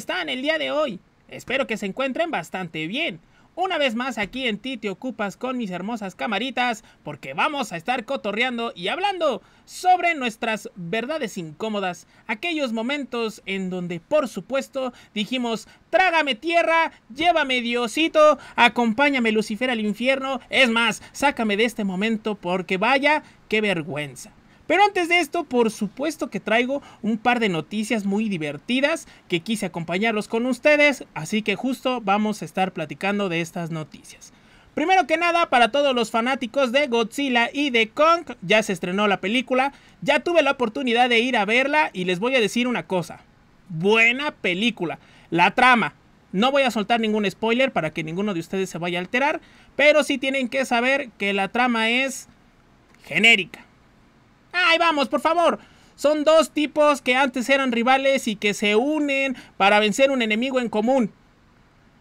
están el día de hoy? Espero que se encuentren bastante bien. Una vez más aquí en ti te ocupas con mis hermosas camaritas porque vamos a estar cotorreando y hablando sobre nuestras verdades incómodas, aquellos momentos en donde por supuesto dijimos, trágame tierra, llévame Diosito, acompáñame Lucifer al infierno, es más, sácame de este momento porque vaya, qué vergüenza. Pero antes de esto, por supuesto que traigo un par de noticias muy divertidas que quise acompañarlos con ustedes, así que justo vamos a estar platicando de estas noticias. Primero que nada, para todos los fanáticos de Godzilla y de Kong, ya se estrenó la película, ya tuve la oportunidad de ir a verla y les voy a decir una cosa. Buena película. La trama, no voy a soltar ningún spoiler para que ninguno de ustedes se vaya a alterar, pero sí tienen que saber que la trama es genérica. ¡Ay, vamos, por favor! Son dos tipos que antes eran rivales y que se unen para vencer un enemigo en común.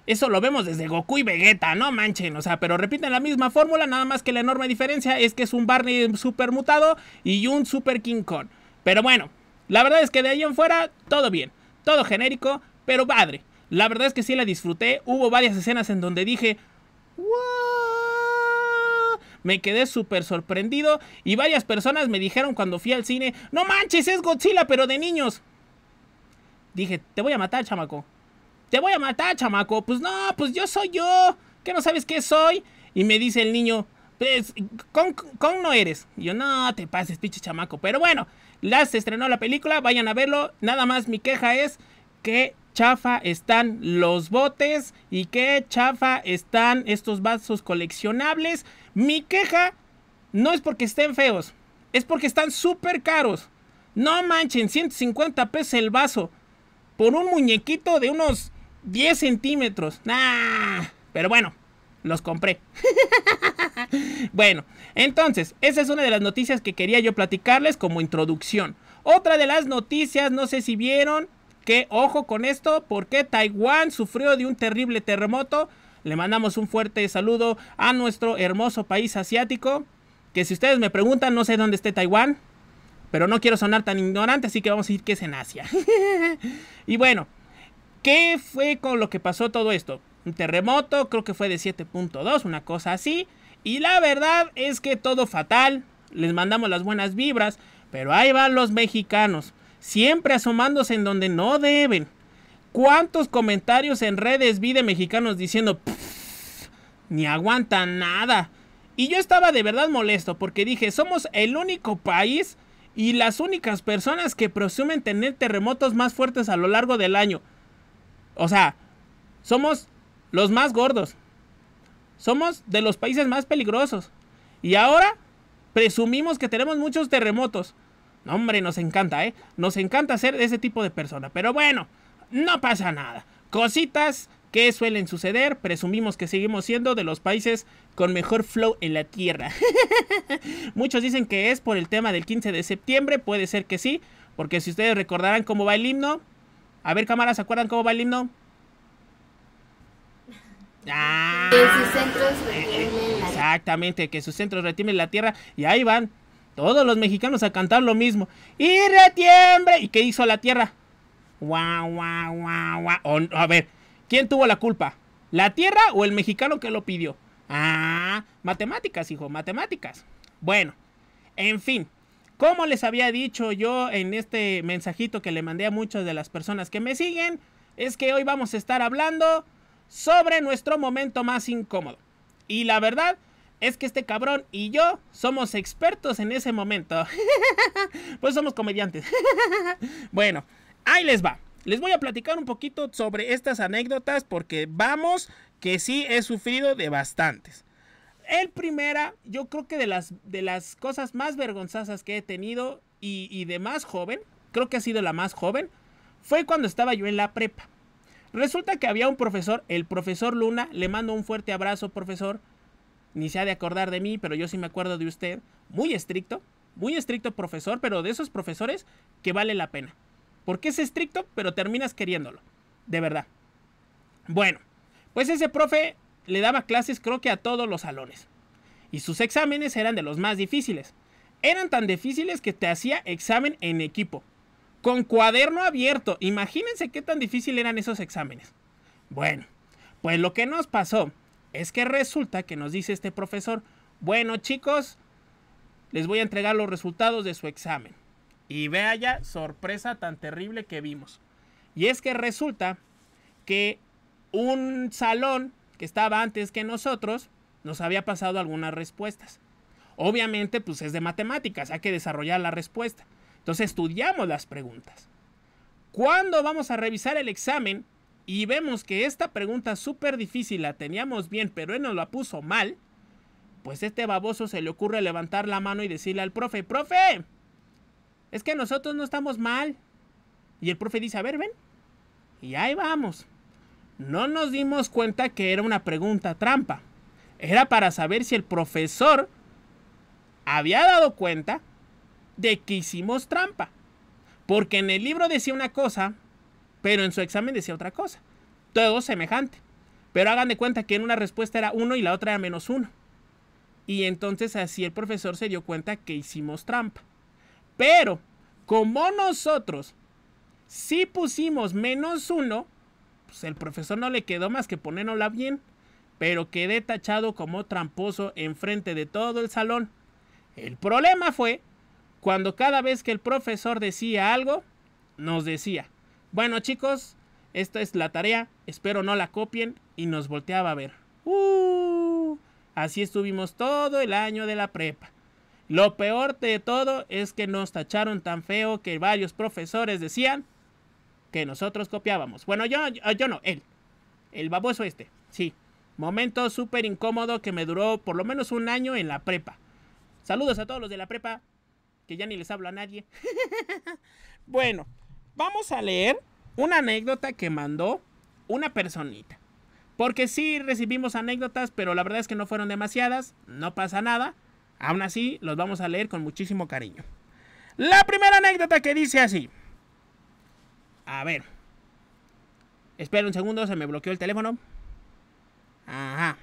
Eso lo vemos desde Goku y Vegeta, no manchen. O sea, pero repiten la misma fórmula, nada más que la enorme diferencia es que es un Barney super mutado y un super King Kong. Pero bueno, la verdad es que de ahí en fuera, todo bien. Todo genérico, pero padre. La verdad es que sí la disfruté. Hubo varias escenas en donde dije, ¡Wow! me quedé súper sorprendido y varias personas me dijeron cuando fui al cine, no manches, es Godzilla, pero de niños. Dije, te voy a matar, chamaco. Te voy a matar, chamaco. Pues no, pues yo soy yo. ¿Qué no sabes qué soy? Y me dice el niño, pues, con, no eres. Y yo, no te pases, pinche chamaco. Pero bueno, las estrenó la película, vayan a verlo. Nada más mi queja es que chafa están los botes y que chafa están estos vasos coleccionables. Mi queja no es porque estén feos, es porque están súper caros. No manchen, 150 pesos el vaso por un muñequito de unos 10 centímetros. Nah, pero bueno, los compré. bueno, entonces, esa es una de las noticias que quería yo platicarles como introducción. Otra de las noticias, no sé si vieron, que ojo con esto, porque Taiwán sufrió de un terrible terremoto le mandamos un fuerte saludo a nuestro hermoso país asiático. Que si ustedes me preguntan, no sé dónde esté Taiwán. Pero no quiero sonar tan ignorante, así que vamos a decir que es en Asia. y bueno, ¿qué fue con lo que pasó todo esto? Un terremoto, creo que fue de 7.2, una cosa así. Y la verdad es que todo fatal. Les mandamos las buenas vibras. Pero ahí van los mexicanos. Siempre asomándose en donde no deben. ¿Cuántos comentarios en redes vi de mexicanos diciendo, ni aguanta nada? Y yo estaba de verdad molesto porque dije, somos el único país y las únicas personas que presumen tener terremotos más fuertes a lo largo del año. O sea, somos los más gordos. Somos de los países más peligrosos. Y ahora presumimos que tenemos muchos terremotos. No, hombre, nos encanta, ¿eh? Nos encanta ser ese tipo de persona. Pero bueno, no pasa nada. Cositas que suelen suceder, presumimos que seguimos siendo de los países con mejor flow en la Tierra. Muchos dicen que es por el tema del 15 de septiembre, puede ser que sí, porque si ustedes recordarán cómo va el himno, a ver cámaras, acuerdan cómo va el himno? Ah. que sus centros la tierra. Exactamente, que sus centros retienen la tierra. Y ahí van todos los mexicanos a cantar lo mismo. Y retiembre. ¿Y qué hizo la tierra? Guau, guau, guau, guau. a ver, ¿quién tuvo la culpa? ¿La tierra o el mexicano que lo pidió? Ah, matemáticas, hijo, matemáticas. Bueno, en fin. Como les había dicho yo en este mensajito que le mandé a muchas de las personas que me siguen, es que hoy vamos a estar hablando sobre nuestro momento más incómodo. Y la verdad es que este cabrón y yo somos expertos en ese momento. pues somos comediantes. bueno, Ahí les va. Les voy a platicar un poquito sobre estas anécdotas porque vamos que sí he sufrido de bastantes. El primera, yo creo que de las, de las cosas más vergonzosas que he tenido y, y de más joven, creo que ha sido la más joven, fue cuando estaba yo en la prepa. Resulta que había un profesor, el profesor Luna, le mando un fuerte abrazo, profesor. Ni se ha de acordar de mí, pero yo sí me acuerdo de usted. Muy estricto, muy estricto profesor, pero de esos profesores que vale la pena. Porque es estricto, pero terminas queriéndolo. De verdad. Bueno, pues ese profe le daba clases creo que a todos los salones. Y sus exámenes eran de los más difíciles. Eran tan difíciles que te hacía examen en equipo. Con cuaderno abierto. Imagínense qué tan difícil eran esos exámenes. Bueno, pues lo que nos pasó es que resulta que nos dice este profesor, bueno chicos, les voy a entregar los resultados de su examen. Y vea ya, sorpresa tan terrible que vimos. Y es que resulta que un salón que estaba antes que nosotros nos había pasado algunas respuestas. Obviamente, pues es de matemáticas, hay que desarrollar la respuesta. Entonces estudiamos las preguntas. Cuando vamos a revisar el examen y vemos que esta pregunta súper difícil la teníamos bien, pero él nos la puso mal, pues este baboso se le ocurre levantar la mano y decirle al profe, profe, es que nosotros no estamos mal. Y el profe dice, a ver, ven. Y ahí vamos. No nos dimos cuenta que era una pregunta trampa. Era para saber si el profesor había dado cuenta de que hicimos trampa. Porque en el libro decía una cosa, pero en su examen decía otra cosa. Todo semejante. Pero hagan de cuenta que en una respuesta era uno y la otra era menos uno. Y entonces así el profesor se dio cuenta que hicimos trampa. Pero como nosotros sí pusimos menos uno, pues el profesor no le quedó más que ponérnosla bien. Pero quedé tachado como tramposo enfrente de todo el salón. El problema fue cuando cada vez que el profesor decía algo, nos decía, bueno chicos, esta es la tarea, espero no la copien y nos volteaba a ver. Uh, así estuvimos todo el año de la prepa. Lo peor de todo es que nos tacharon tan feo que varios profesores decían que nosotros copiábamos. Bueno, yo, yo, no, él. El baboso este, sí. Momento súper incómodo que me duró por lo menos un año en la prepa. Saludos a todos los de la prepa, que ya ni les hablo a nadie. bueno, vamos a leer una anécdota que mandó una personita. Porque sí recibimos anécdotas, pero la verdad es que no fueron demasiadas, no pasa nada. Aún así, los vamos a leer con muchísimo cariño. La primera anécdota que dice así. A ver. Espera un segundo, se me bloqueó el teléfono. Ajá.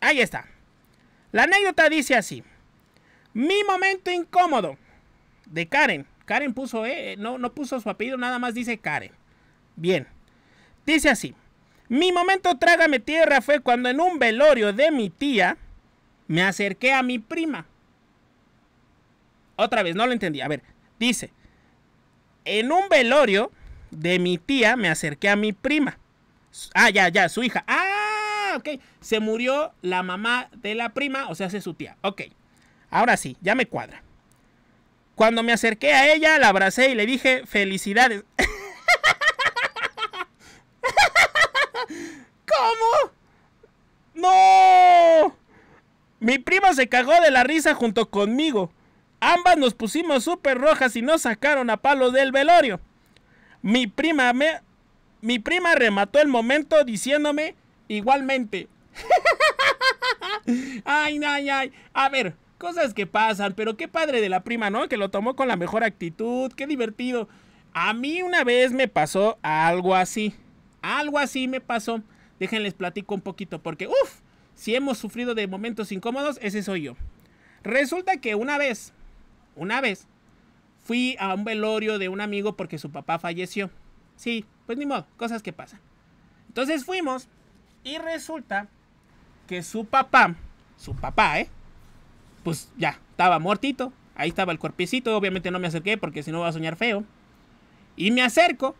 Ahí está. La anécdota dice así. Mi momento incómodo de Karen. Karen puso, eh, eh, no, no puso su apellido, nada más dice Karen. Bien. Dice así. Mi momento trágame tierra fue cuando en un velorio de mi tía me acerqué a mi prima. Otra vez, no lo entendí. A ver, dice, en un velorio de mi tía me acerqué a mi prima. Ah, ya, ya, su hija. Ah, ok. Se murió la mamá de la prima, o sea, hace su tía. Ok. Ahora sí, ya me cuadra. Cuando me acerqué a ella, la abracé y le dije, felicidades. ¿Cómo? No. Mi prima se cagó de la risa junto conmigo. Ambas nos pusimos súper rojas y nos sacaron a palo del velorio. Mi prima me... Mi prima remató el momento diciéndome igualmente. ay, ay, ay. A ver, cosas que pasan, pero qué padre de la prima, ¿no? Que lo tomó con la mejor actitud, qué divertido. A mí una vez me pasó algo así. Algo así me pasó. Déjenles platico un poquito porque, ¡Uf! si hemos sufrido de momentos incómodos, ese soy yo. Resulta que una vez, una vez, fui a un velorio de un amigo porque su papá falleció. Sí, pues ni modo, cosas que pasan. Entonces fuimos y resulta que su papá, su papá, ¿eh? Pues ya, estaba muertito. Ahí estaba el cuerpecito, obviamente no me acerqué porque si no va a soñar feo. Y me acerco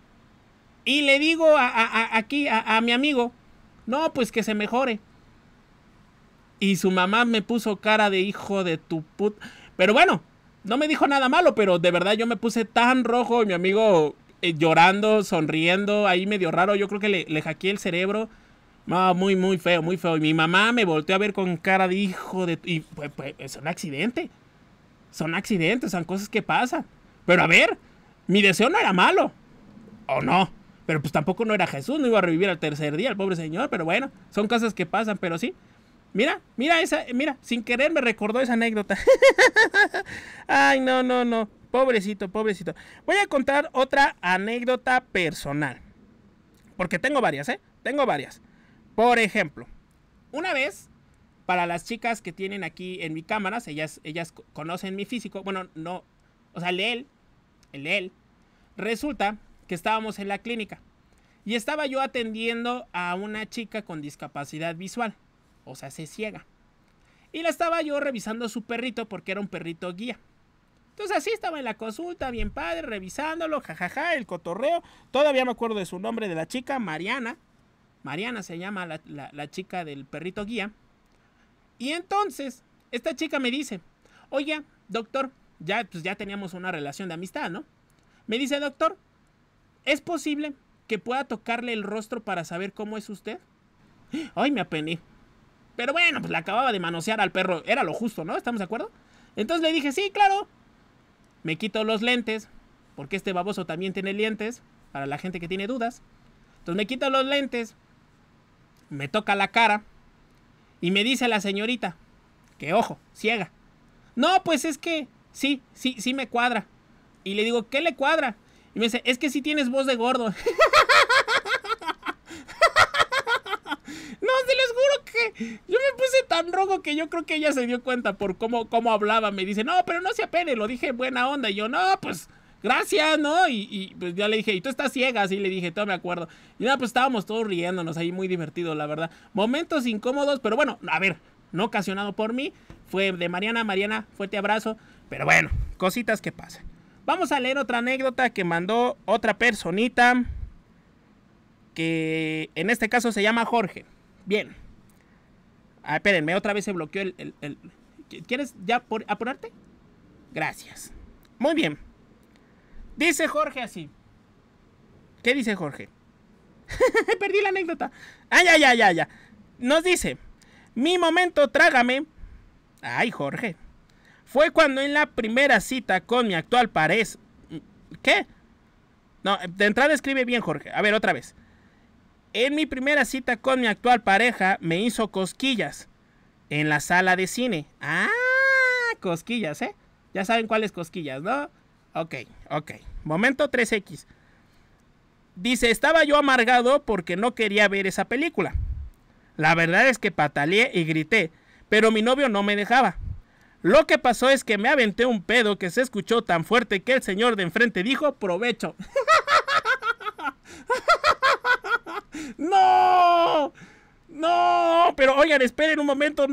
y le digo a, aquí a mi amigo, no, pues que se mejore. Y su mamá me puso cara de hijo de tu put. Pero bueno, no me dijo nada malo, pero de verdad yo me puse tan rojo. mi amigo eh, llorando, sonriendo, ahí medio raro. Yo creo que le, le hackeé el cerebro. muy, muy feo, muy feo. Y mi mamá me volteó a ver con cara de hijo de... Y pues, pues es un accidente. Son accidentes, son cosas que pasan. Pero a ver, mi deseo no era malo. ¿O no? Pero pues tampoco no era Jesús, no iba a revivir al tercer día, el pobre señor. Pero bueno, son cosas que pasan, pero sí. Mira, mira esa, mira, sin querer me recordó esa anécdota. Ay, no, no, no. Pobrecito, pobrecito. Voy a contar otra anécdota personal. Porque tengo varias, ¿eh? Tengo varias. Por ejemplo, una vez, para las chicas que tienen aquí en mi cámara, ellas, ellas conocen mi físico. Bueno, no. O sea, el de él. El él. Resulta que estábamos en la clínica. Y estaba yo atendiendo a una chica con discapacidad visual o sea, se ciega. Y la estaba yo revisando su perrito porque era un perrito guía. Entonces así estaba en la consulta, bien padre, revisándolo, jajaja, el cotorreo. Todavía me acuerdo de su nombre de la chica, Mariana. Mariana se llama la, chica del perrito guía. Y entonces, esta chica me dice, oye, doctor, ya, pues, ya teníamos una relación de amistad, ¿no? Me dice, doctor, ¿es posible que pueda tocarle el rostro para saber cómo es usted? Ay, me apené. Pero bueno, pues le acababa de manosear al perro. Era lo justo, ¿no? ¿Estamos de acuerdo? Entonces le dije, sí, claro. Me quito los lentes, porque este baboso también tiene lentes, para la gente que tiene dudas. Entonces me quito los lentes, me toca la cara y me dice la señorita, que ojo, ciega. No, pues es que sí, sí, sí me cuadra. Y le digo, ¿qué le cuadra? Y me dice, es que sí tienes voz de gordo. Yo me puse tan rojo que yo creo que ella se dio cuenta por cómo, hablaba. Me dice, no, pero no se apene, lo dije buena onda. Y yo, no, pues gracias, ¿no? Y, pues ya le dije, y tú estás ciega, así le dije, todo me acuerdo. Y nada, pues estábamos todos riéndonos ahí, muy divertido, la verdad. Momentos incómodos, pero bueno, a ver, no ocasionado por mí, fue de Mariana, Mariana, fuerte abrazo, pero bueno, cositas que pasan. Vamos a leer otra anécdota que mandó otra personita, que en este caso se llama Jorge. Bien. Ah, espérenme, otra vez se bloqueó el... ¿Quieres ya por, apurarte? Gracias. Muy bien. Dice Jorge así. ¿Qué dice Jorge? Perdí la anécdota. Ay, ah, ay, ay, ay, ay. Nos dice, mi momento trágame. Ay, Jorge. Fue cuando en la primera cita con mi actual pareja... ¿Qué? No, de entrada escribe bien, Jorge. A ver, otra vez. En mi primera cita con mi actual pareja me hizo cosquillas en la sala de cine. Ah, cosquillas, ¿eh? Ya saben cuáles cosquillas, ¿no? Ok, ok. Momento 3X. Dice, estaba yo amargado porque no quería ver esa película. La verdad es que pataleé y grité, pero mi novio no me dejaba. Lo que pasó es que me aventé un pedo que se escuchó tan fuerte que el señor de enfrente dijo, provecho. ¡No! ¡No! Pero oigan, esperen un momento.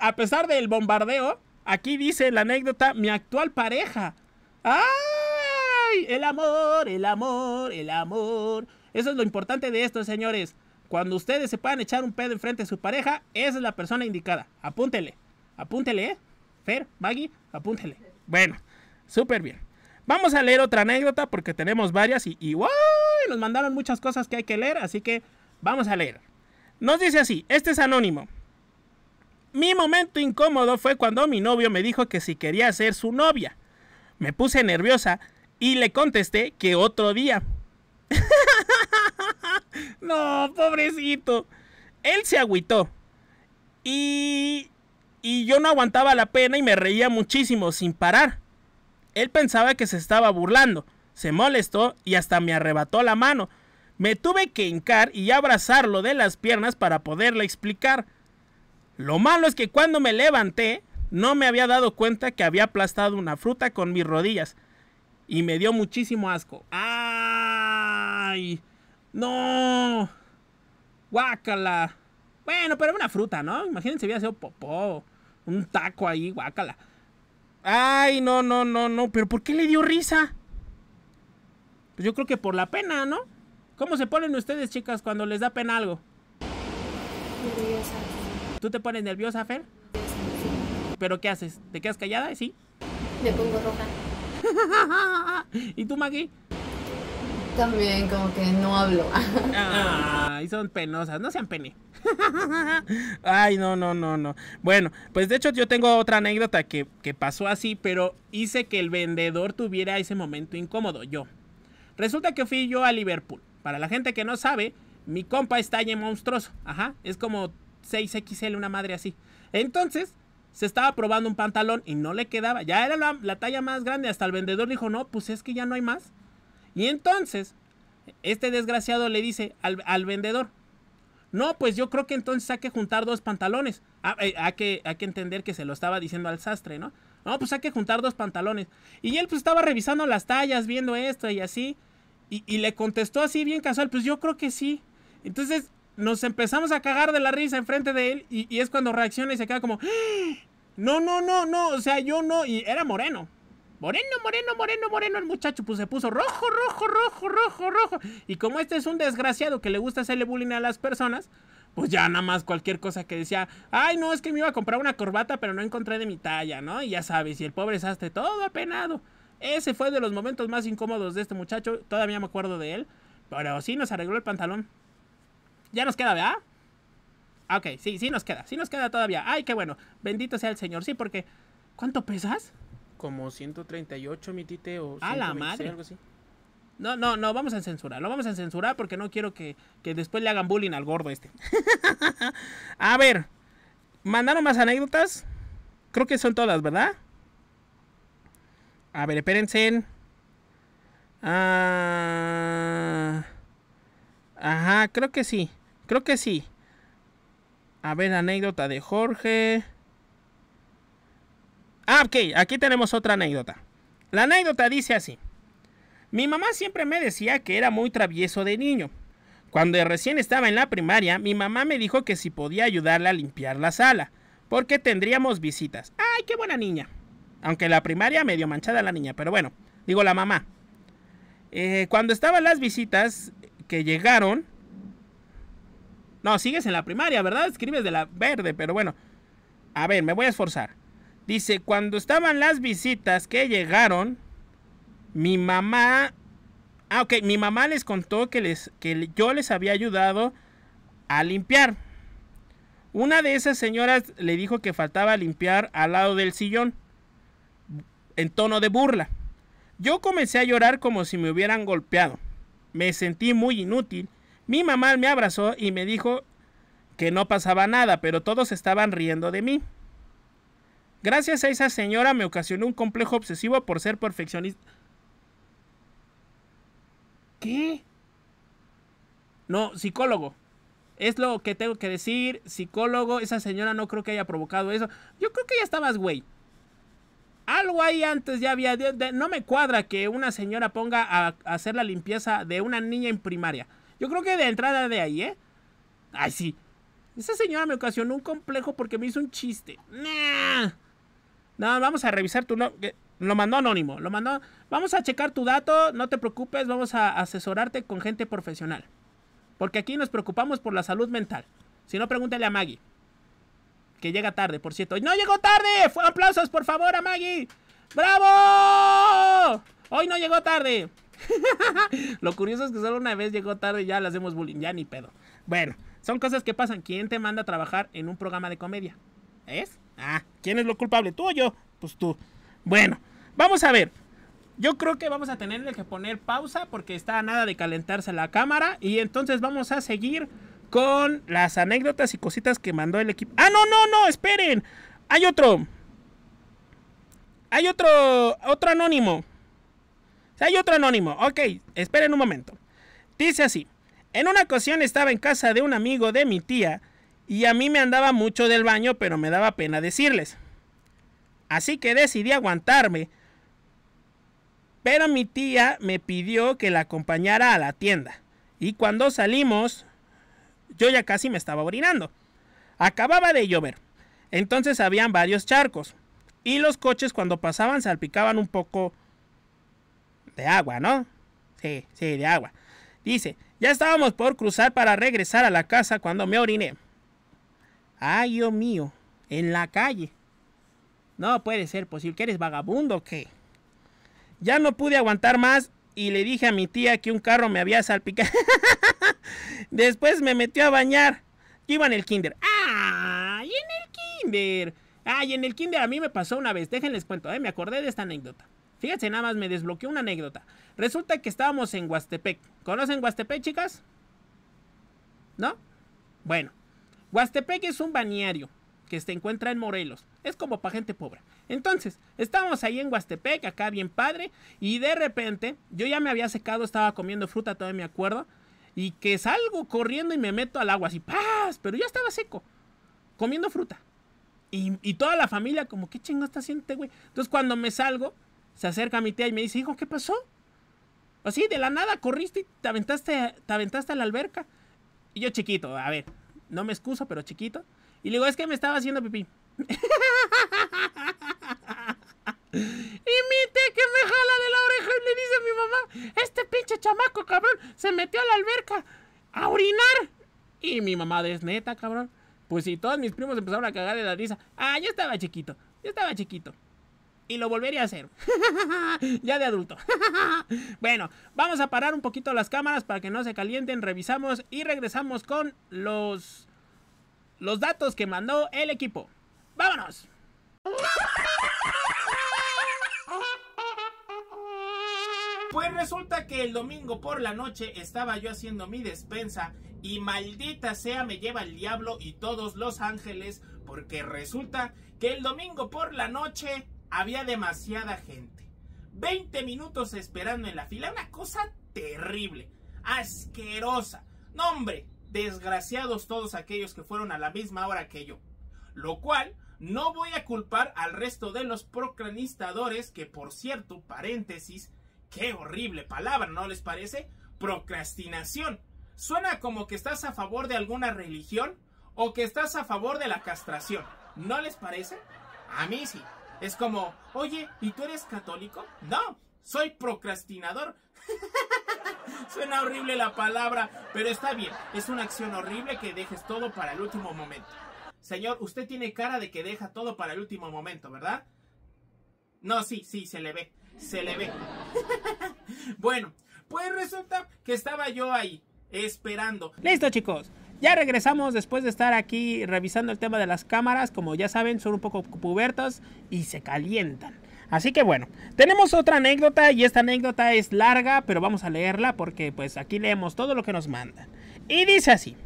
a pesar del bombardeo, aquí dice la anécdota: mi actual pareja. ¡Ay! El amor, el amor, el amor. Eso es lo importante de esto, señores. Cuando ustedes se puedan echar un pedo enfrente de su pareja, esa es la persona indicada. Apúntele. Apúntele, ¿eh? Fer, Maggie, apúntele. Bueno, súper bien. Vamos a leer otra anécdota porque tenemos varias y, y ¡wow! nos mandaron muchas cosas que hay que leer, así que vamos a leer. Nos dice así, este es anónimo. Mi momento incómodo fue cuando mi novio me dijo que si quería ser su novia. Me puse nerviosa y le contesté que otro día. no, pobrecito. Él se agüitó. Y... Y yo no aguantaba la pena y me reía muchísimo, sin parar. Él pensaba que se estaba burlando se molestó y hasta me arrebató la mano. Me tuve que hincar y abrazarlo de las piernas para poderle explicar. Lo malo es que cuando me levanté, no me había dado cuenta que había aplastado una fruta con mis rodillas. Y me dio muchísimo asco. ¡Ay! ¡No! ¡Guácala! Bueno, pero una fruta, ¿no? Imagínense, había sido popó. Un taco ahí, guácala. ¡Ay, no, no, no, no! ¿Pero por qué le dio risa? Pues yo creo que por la pena, ¿no? ¿Cómo se ponen ustedes, chicas, cuando les da pena algo? Nerviosa. ¿Tú te pones nerviosa, Fer? Sí. ¿Pero qué haces? ¿Te quedas callada? ¿Sí? Me pongo roja. ¿Y tú, Maggie? También, como que no hablo. Ah, y son penosas, no sean pene. Ay, no, no, no, no. Bueno, pues de hecho yo tengo otra anécdota que pasó así, pero hice que el vendedor tuviera ese momento incómodo, yo. Resulta que fui yo a Liverpool. Para la gente que no sabe, mi compa es talle monstruoso. Ajá, es como 6XL, una madre así. Entonces, se estaba probando un pantalón y no le quedaba. Ya era la, talla más grande. Hasta el vendedor dijo, no, pues es que ya no hay más. Y entonces, este desgraciado le dice al, vendedor, no, pues yo creo que entonces hay que juntar dos pantalones. Ah, eh, que, hay que entender que se lo estaba diciendo al sastre, ¿no? No, pues hay que juntar dos pantalones. Y él pues estaba revisando las tallas, viendo esto y así. Y, le contestó así bien casual, pues yo creo que sí. Entonces nos empezamos a cagar de la risa enfrente de él y, es cuando reacciona y se queda como, ¡Ah! no, no, no, no, o sea, yo no. Y era moreno. Moreno, moreno, moreno, moreno, el muchacho pues se puso rojo, rojo, rojo, rojo, rojo. Y como este es un desgraciado que le gusta hacerle bullying a las personas, pues ya nada más cualquier cosa que decía, ay, no, es que me iba a comprar una corbata, pero no encontré de mi talla, ¿no? Y ya sabes, y el pobre sastre todo apenado. Ese fue de los momentos más incómodos de este muchacho, todavía me acuerdo de él, pero sí nos arregló el pantalón. Ya nos queda, ¿verdad? Ah, ok, sí, sí nos queda, sí nos queda todavía. Ay, qué bueno, bendito sea el Señor, sí, porque ¿cuánto pesas? Como 138, mi tite, o... A la madre. Algo así. No, no, no, vamos a censurar. Lo vamos a censurar porque no quiero que, después le hagan bullying al gordo este. a ver, mandaron más anécdotas. Creo que son todas, ¿verdad? A ver, espérense. Ah, ajá, creo que sí. Creo que sí. A ver, anécdota de Jorge. Ah, ok, aquí tenemos otra anécdota. La anécdota dice así. Mi mamá siempre me decía que era muy travieso de niño. Cuando recién estaba en la primaria, mi mamá me dijo que si podía ayudarla a limpiar la sala, porque tendríamos visitas. ¡Ay, qué buena niña! Aunque la primaria medio manchada la niña, pero bueno, digo la mamá. Eh, cuando estaban las visitas que llegaron... No, sigues en la primaria, ¿verdad? Escribes de la verde, pero bueno. A ver, me voy a esforzar. Dice, cuando estaban las visitas que llegaron... Mi mamá. Ah, ok. Mi mamá les contó que, les, que yo les había ayudado a limpiar. Una de esas señoras le dijo que faltaba limpiar al lado del sillón. En tono de burla. Yo comencé a llorar como si me hubieran golpeado. Me sentí muy inútil. Mi mamá me abrazó y me dijo que no pasaba nada, pero todos estaban riendo de mí. Gracias a esa señora me ocasionó un complejo obsesivo por ser perfeccionista. ¿Qué? No, psicólogo. Es lo que tengo que decir, psicólogo. Esa señora no creo que haya provocado eso. Yo creo que ya estabas, güey. Algo ahí antes ya había. no me cuadra que una señora ponga a, hacer la limpieza de una niña en primaria. Yo creo que de entrada de ahí, ¿eh? Ay, sí. Esa señora me ocasionó un complejo porque me hizo un chiste. Nah. No, vamos a revisar tu nombre. Lo mandó anónimo, lo mandó. Vamos a checar tu dato, no te preocupes, vamos a asesorarte con gente profesional. Porque aquí nos preocupamos por la salud mental. Si no, pregúntale a Maggie. Que llega tarde, por cierto. ¡No llegó tarde! aplausos, por favor, a Maggie! ¡Bravo! Hoy no llegó tarde. Lo curioso es que solo una vez llegó tarde y ya las hacemos bullying. Ya ni pedo. Bueno, son cosas que pasan. ¿Quién te manda a trabajar en un programa de comedia? ¿Es? Ah, ¿quién es lo culpable? ¿Tú o yo? Pues tú. Bueno, Vamos a ver. Yo creo que vamos a tener que poner pausa porque está a nada de calentarse la cámara. Y entonces vamos a seguir con las anécdotas y cositas que mandó el equipo. Ah, no, no, no, esperen. Hay otro. Hay otro, otro anónimo. Hay otro anónimo. Ok, esperen un momento. Dice así. En una ocasión estaba en casa de un amigo de mi tía y a mí me andaba mucho del baño, pero me daba pena decirles. Así que decidí aguantarme pero mi tía me pidió que la acompañara a la tienda. Y cuando salimos, yo ya casi me estaba orinando. Acababa de llover. Entonces habían varios charcos. Y los coches cuando pasaban salpicaban un poco de agua, ¿no? Sí, sí, de agua. Dice, ya estábamos por cruzar para regresar a la casa cuando me oriné. Ay, Dios mío, en la calle. No puede ser posible que eres vagabundo o qué. Ya no pude aguantar más y le dije a mi tía que un carro me había salpicado. Después me metió a bañar. iba en el kinder. ¡Ay, en el kinder! ¡Ay, en el kinder a mí me pasó una vez! Déjenles cuento, ¿eh? me acordé de esta anécdota. Fíjense, nada más me desbloqueó una anécdota. Resulta que estábamos en Huastepec. ¿Conocen Huastepec, chicas? ¿No? Bueno, Huastepec es un bañario que se encuentra en Morelos. Es como para gente pobre. Entonces, estábamos ahí en Huastepec, acá bien padre, y de repente, yo ya me había secado, estaba comiendo fruta, todavía me acuerdo, y que salgo corriendo y me meto al agua así, ¡paz! Pero ya estaba seco, comiendo fruta. Y, toda la familia como, ¿qué chingo está haciendo este güey? Entonces cuando me salgo, se acerca mi tía y me dice, hijo, ¿qué pasó? Así, de la nada corriste y te aventaste, te aventaste a la alberca. Y yo chiquito, a ver, no me excuso, pero chiquito. Y le digo, es que me estaba haciendo pipí. y que me jala de la oreja y le dice a mi mamá, este pinche chamaco, cabrón, se metió a la alberca a orinar. Y mi mamá, es neta, cabrón. Pues si todos mis primos empezaron a cagar de la risa. Ah, ya estaba chiquito, yo estaba chiquito. Y lo volvería a hacer. ya de adulto. bueno, vamos a parar un poquito las cámaras para que no se calienten. Revisamos y regresamos con los los datos que mandó el equipo. ¡Vámonos! Pues resulta que el domingo por la noche estaba yo haciendo mi despensa y maldita sea me lleva el diablo y todos los ángeles porque resulta que el domingo por la noche había demasiada gente. 20 minutos esperando en la fila, una cosa terrible, asquerosa. No hombre, desgraciados todos aquellos que fueron a la misma hora que yo. Lo cual no voy a culpar al resto de los procrastinadores que, por cierto, paréntesis, qué horrible palabra, ¿no les parece? Procrastinación. Suena como que estás a favor de alguna religión o que estás a favor de la castración. ¿No les parece? A mí sí. Es como, oye, ¿y tú eres católico? No, soy procrastinador. Suena horrible la palabra, pero está bien. Es una acción horrible que dejes todo para el último momento. Señor, usted tiene cara de que deja todo para el último momento, ¿verdad? No, sí, sí, se le ve. Se le ve. bueno, pues resulta que estaba yo ahí, esperando. Listo, chicos. Ya regresamos después de estar aquí revisando el tema de las cámaras. Como ya saben, son un poco pubertos y se calientan. Así que bueno, tenemos otra anécdota y esta anécdota es larga, pero vamos a leerla porque pues aquí leemos todo lo que nos manda Y dice así,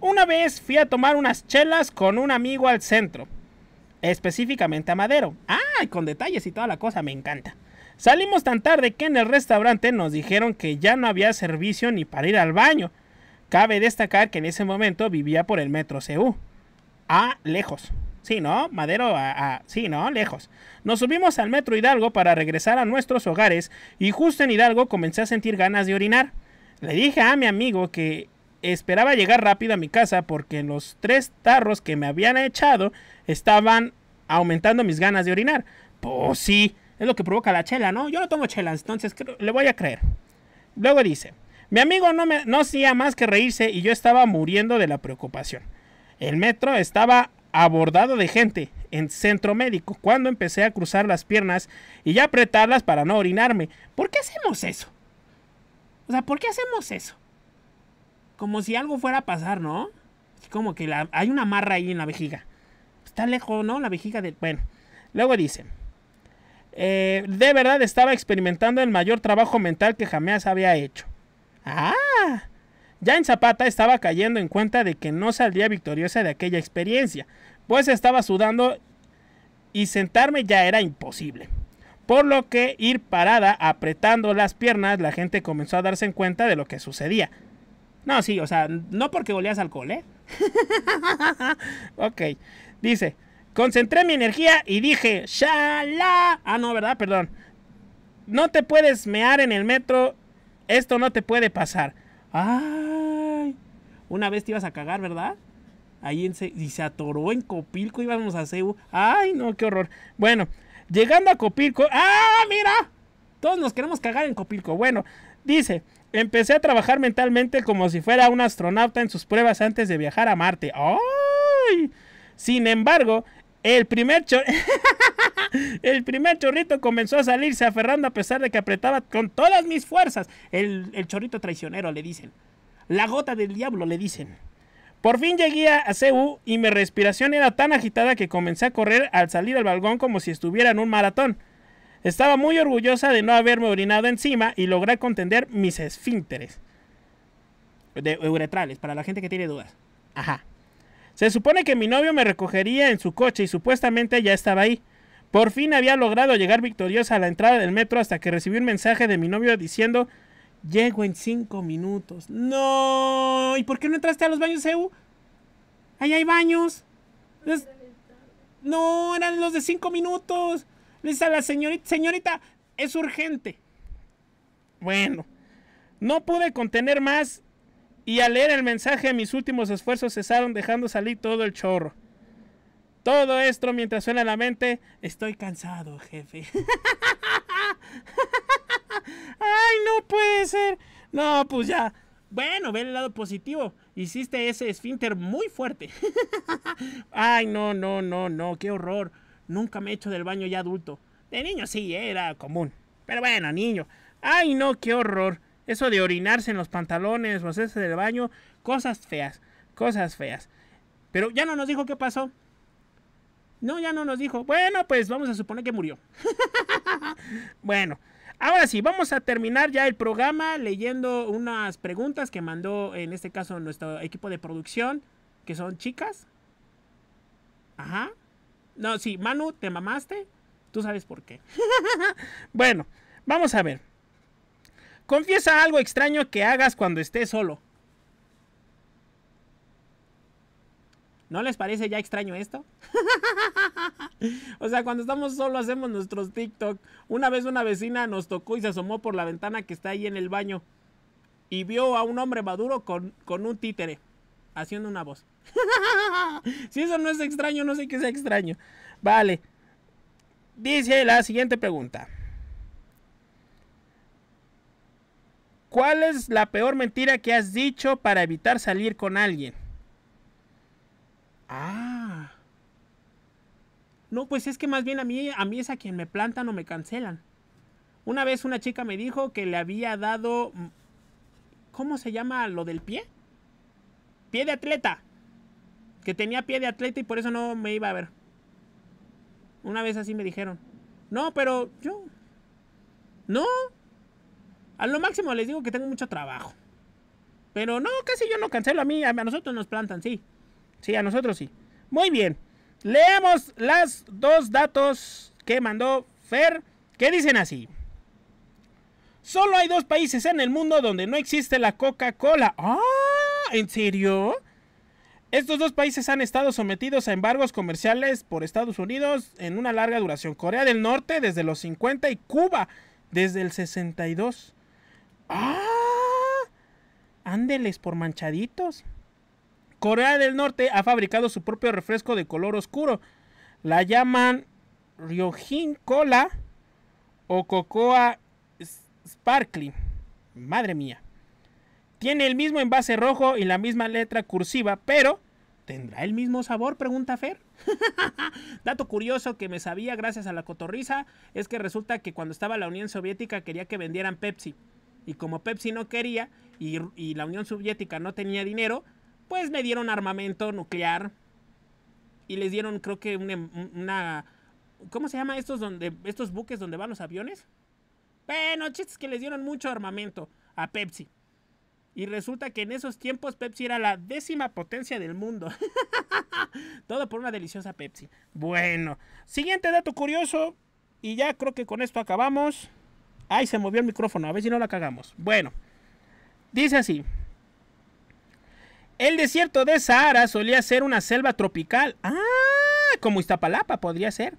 una vez fui a tomar unas chelas con un amigo al centro, específicamente a Madero. Ah, con detalles y toda la cosa, me encanta. Salimos tan tarde que en el restaurante nos dijeron que ya no había servicio ni para ir al baño. Cabe destacar que en ese momento vivía por el metro CU. a lejos. Sí, ¿no? Madero a, Sí, ¿no? Lejos. Nos subimos al metro Hidalgo para regresar a nuestros hogares y justo en Hidalgo comencé a sentir ganas de orinar. Le dije a mi amigo que esperaba llegar rápido a mi casa porque los tres tarros que me habían echado estaban aumentando mis ganas de orinar. Pues sí, es lo que provoca la chela, ¿no? Yo no tomo chelas, entonces le voy a creer. Luego dice, mi amigo no, me, no hacía más que reírse y yo estaba muriendo de la preocupación. El metro estaba abordado de gente en centro médico cuando empecé a cruzar las piernas y ya apretarlas para no orinarme. ¿Por qué hacemos eso? O sea, ¿por qué hacemos eso? Como si algo fuera a pasar, ¿no? Como que hay una marra ahí en la vejiga. Está lejos, ¿no? La vejiga del... Bueno, luego dice... Eh, de verdad estaba experimentando el mayor trabajo mental que jamás había hecho. Ah, ya en Zapata estaba cayendo en cuenta de que no saldría victoriosa de aquella experiencia, pues estaba sudando y sentarme ya era imposible. Por lo que ir parada, apretando las piernas, la gente comenzó a darse en cuenta de lo que sucedía. No, sí, o sea, no porque goleas alcohol, ¿eh? ok, dice, concentré mi energía y dije, ¡Shala! Ah, no, ¿verdad? Perdón. No te puedes mear en el metro, esto no te puede pasar. ¡Ay! Una vez te ibas a cagar, ¿verdad? Ahí en se y se atoró en Copilco, íbamos a Cebu. ¡Ay, no, qué horror! Bueno, llegando a Copilco. ¡Ah, mira! Todos nos queremos cagar en Copilco. Bueno, dice, empecé a trabajar mentalmente como si fuera un astronauta en sus pruebas antes de viajar a Marte. ¡Ay! Sin embargo, el primer, el primer chorrito comenzó a salirse aferrando a pesar de que apretaba con todas mis fuerzas. El, el chorrito traicionero, le dicen. La gota del diablo, le dicen. Por fin llegué a CU y mi respiración era tan agitada que comencé a correr al salir al balcón como si estuviera en un maratón. Estaba muy orgullosa de no haberme orinado encima y logré contender mis esfínteres. De uretrales, para la gente que tiene dudas. Ajá. Se supone que mi novio me recogería en su coche y supuestamente ya estaba ahí. Por fin había logrado llegar victoriosa a la entrada del metro hasta que recibí un mensaje de mi novio diciendo, llego en cinco minutos. No, ¿y por qué no entraste a los baños EU? Ahí hay baños. No, eran los de cinco minutos. Le a la señorita, señorita, es urgente. Bueno, no pude contener más y al leer el mensaje, mis últimos esfuerzos cesaron dejando salir todo el chorro. Todo esto mientras suena la mente, estoy cansado, jefe. Ay, no puede ser. No, pues ya. Bueno, ve el lado positivo. Hiciste ese esfínter muy fuerte. Ay, no, no, no, no, qué horror. Nunca me he hecho del baño ya adulto. De niño sí, era común. Pero bueno, niño. Ay, no, qué horror. Eso de orinarse en los pantalones o hacerse del baño, cosas feas, cosas feas. Pero ya no nos dijo qué pasó. No, ya no nos dijo. Bueno, pues vamos a suponer que murió. bueno, ahora sí, vamos a terminar ya el programa leyendo unas preguntas que mandó, en este caso, nuestro equipo de producción, que son chicas. Ajá. No, sí, Manu, te mamaste. Tú sabes por qué. bueno, vamos a ver. Confiesa algo extraño que hagas cuando estés solo. ¿No les parece ya extraño esto? o sea, cuando estamos solos hacemos nuestros TikTok. Una vez una vecina nos tocó y se asomó por la ventana que está ahí en el baño. Y vio a un hombre maduro con, con un títere. Haciendo una voz. si eso no es extraño, no sé qué sea extraño. Vale. Dice la siguiente pregunta. ¿Cuál es la peor mentira que has dicho para evitar salir con alguien? Ah. No, pues es que más bien a mí, a mí es a quien me plantan o me cancelan. Una vez una chica me dijo que le había dado... Mm, ¿Cómo se llama lo del pie? Pie de atleta. Que tenía pie de atleta y por eso no me iba a ver. Una vez así me dijeron. No, pero yo... No, a lo máximo les digo que tengo mucho trabajo. Pero no, casi yo no cancelo a mí. A nosotros nos plantan, sí. Sí, a nosotros sí. Muy bien. Leemos las dos datos que mandó Fer, que dicen así. Solo hay dos países en el mundo donde no existe la Coca-Cola. ¡Ah! ¿En serio? Estos dos países han estado sometidos a embargos comerciales por Estados Unidos en una larga duración. Corea del Norte desde los 50 y Cuba desde el 62. ¡Ah! Ándeles por manchaditos. Corea del Norte ha fabricado su propio refresco de color oscuro. La llaman Ryojin Cola o Cocoa Sparkling. Madre mía. Tiene el mismo envase rojo y la misma letra cursiva, pero ¿tendrá el mismo sabor? Pregunta Fer. Dato curioso que me sabía gracias a la cotorriza es que resulta que cuando estaba la Unión Soviética quería que vendieran Pepsi. Y como Pepsi no quería y, la Unión Soviética no tenía dinero, pues me dieron armamento nuclear y les dieron, creo que em, una, ¿cómo se llama estos donde estos buques donde van los aviones? Bueno, chistes que les dieron mucho armamento a Pepsi. Y resulta que en esos tiempos Pepsi era la décima potencia del mundo. Todo por una deliciosa Pepsi. Bueno, siguiente dato curioso. Y ya creo que con esto acabamos. Ay, se movió el micrófono, a ver si no la cagamos. Bueno, dice así. El desierto de Sahara solía ser una selva tropical. Ah, como Iztapalapa podría ser.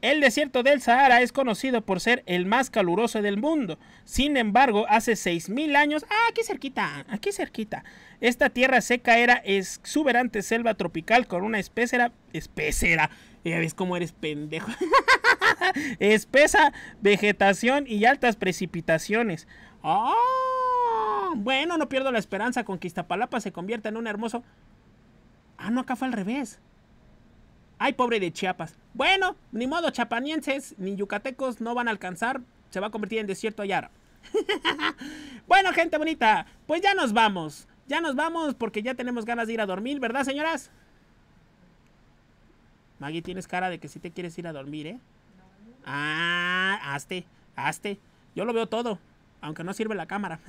El desierto del Sahara es conocido por ser el más caluroso del mundo. Sin embargo, hace 6.000 años, ah, aquí cerquita, aquí cerquita, esta tierra seca era exuberante selva tropical con una espesera, espesera, ya ves cómo eres pendejo. Espesa vegetación y altas precipitaciones. ah bueno, no pierdo la esperanza con que Iztapalapa se convierta en un hermoso. Ah, no, acá fue al revés. Ay, pobre de Chiapas. Bueno, ni modo, chapanienses ni yucatecos no van a alcanzar. Se va a convertir en desierto allá bueno, gente bonita, pues ya nos vamos. Ya nos vamos porque ya tenemos ganas de ir a dormir, ¿verdad, señoras? Maggie, tienes cara de que si sí te quieres ir a dormir, ¿eh? No. Ah, hazte, hazte. Yo lo veo todo, aunque no sirve la cámara.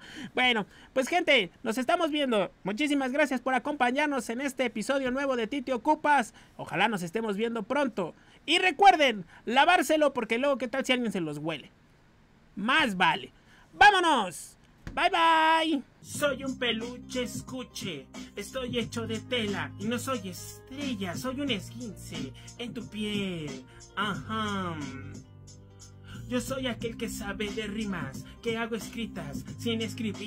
bueno, pues gente, nos estamos viendo. Muchísimas gracias por acompañarnos en este episodio nuevo de Titi Ocupas. Ojalá nos estemos viendo pronto. Y recuerden, lavárselo porque luego qué tal si alguien se los huele. Más vale. ¡Vámonos! Bye bye. Soy un peluche escuche. Estoy hecho de tela y no soy estrella, soy un esguince en tu piel. Ajá. Yo soy aquel que sabe de rimas, que hago escritas sin escribir.